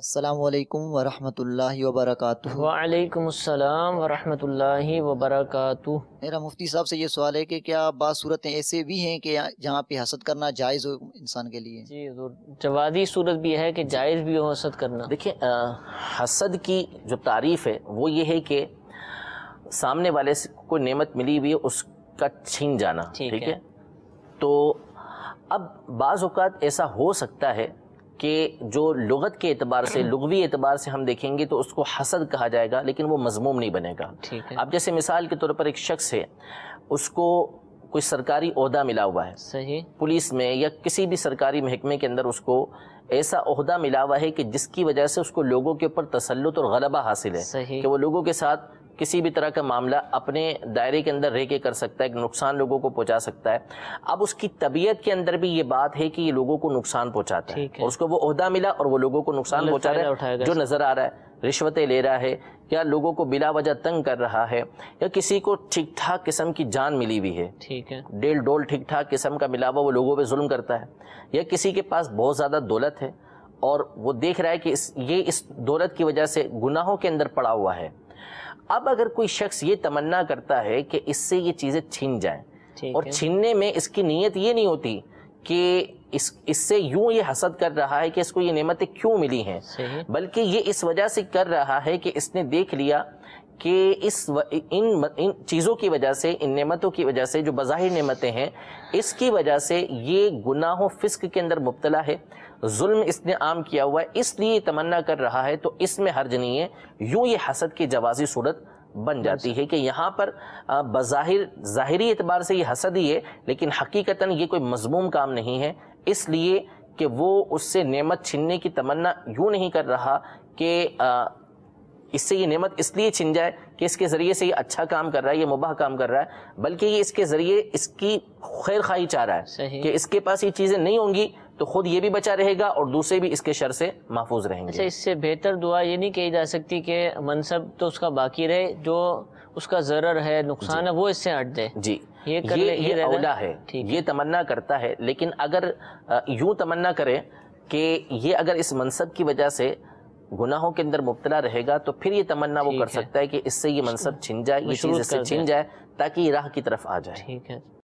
असलकम वरम् वबरक वालेकाम वरहमल वबरक मेरा मुफ्ती साहब से ये सवाल है कि क्या बात सूरतें ऐसे भी हैं कि जहाँ पे हसद करना जायज़ हो इंसान के लिए जी जवादी सूरत भी है कि जायज़ भी हो हसद करना देखिए हसद की जो तारीफ़ है वो ये है कि सामने वाले को नेमत मिली हुई है उसका छीन जाना ठीक है।, है तो अब बाज़ ऐसा हो सकता है कि जो लगत के अतबार से हम्म। लगवी एतबार से हम देखेंगे तो उसको हसद कहा जाएगा लेकिन वो मजमूम नहीं बनेगा ठीक है अब जैसे मिसाल के तौर पर एक शख्स है उसको कोई सरकारी अहदा मिला हुआ है सही पुलिस में या किसी भी सरकारी महकमे के अंदर उसको ऐसा अहदा मिला हुआ है कि जिसकी वजह से उसको लोगों के ऊपर तसलुत और गलबा हासिल है सही कि वो लोगों के साथ किसी भी तरह का मामला अपने दायरे के अंदर रह के कर सकता है नुकसान लोगों को पहुंचा सकता है अब उसकी तबीयत के अंदर भी ये बात है कि ये लोगों को नुकसान पहुंचाता है और उसको वो अहदा मिला और वो लोगों को नुकसान मतलब पहुंचा रहा है जो नजर आ रहा है रिश्वतें ले रहा है या लोगों को बिला वजह तंग कर रहा है या किसी को ठीक ठाक किस्म की जान मिली हुई है ठीक है डेल डोल ठीक ठाक किस्म का मिला हुआ वो लोगों पे जुल्म करता है या किसी के पास बहुत ज़्यादा दौलत है और वो देख रहा है कि इस ये इस दौलत की वजह से गुनाहों के अंदर पड़ा हुआ है अब अगर कोई शख्स ये तमन्ना करता है कि इससे ये चीज़ें छिन जाए और छीनने में इसकी नीयत ये नहीं होती कि इस इससे यूं ये हसद कर रहा है कि इसको ये नेमतें क्यों मिली हैं बल्कि ये इस वजह से कर रहा है कि इसने देख लिया कि इस व, इन इन चीज़ों की वजह से इन नेमतों की वजह से जो बाहिर नेमतें हैं इसकी वजह से ये गुनाह फिस्क के अंदर मुबतला है जुल्म इसने आम किया हुआ है इसलिए तमन्ना कर रहा है तो इसमें हर्ज नहीं है यूं ये हसद की जवाजी सूरत बन जाती है कि यहाँ पर बज़ाहिर ज़ाहरी एतबार से ये हसद ही है लेकिन हकीकता ये कोई मजमूम काम नहीं है इसलिए कि वो उससे नेमत छीनने की तमन्ना यूँ नहीं कर रहा कि इससे ये नेमत इसलिए छिन जाए कि इसके ज़रिए से ये अच्छा काम कर रहा है ये मुबाह काम कर रहा है बल्कि ये इसके ज़रिए इसकी खैर खाई चाह रहा है कि इसके पास ये चीज़ें नहीं होंगी तो खुद ये भी बचा रहेगा और दूसरे भी इसके शर से महफूज रहेंगे अच्छा इससे बेहतर दुआ ये नहीं कही जा सकती कि मनसब तो उसका बाकी रहे जो उसका जरर है नुकसान है वो इससे हट दे जी ये कर ये, ये, ये अवला है ये तमन्ना करता है लेकिन अगर यूं तमन्ना करे कि ये अगर इस मनसब की वजह से गुनाहों के अंदर मुबतला रहेगा तो फिर ये तमन्ना वो कर सकता है कि इससे ये मनसब छिन जाए ये चीज़ इससे छिन जाए ताकि राह की तरफ आ जाए ठीक है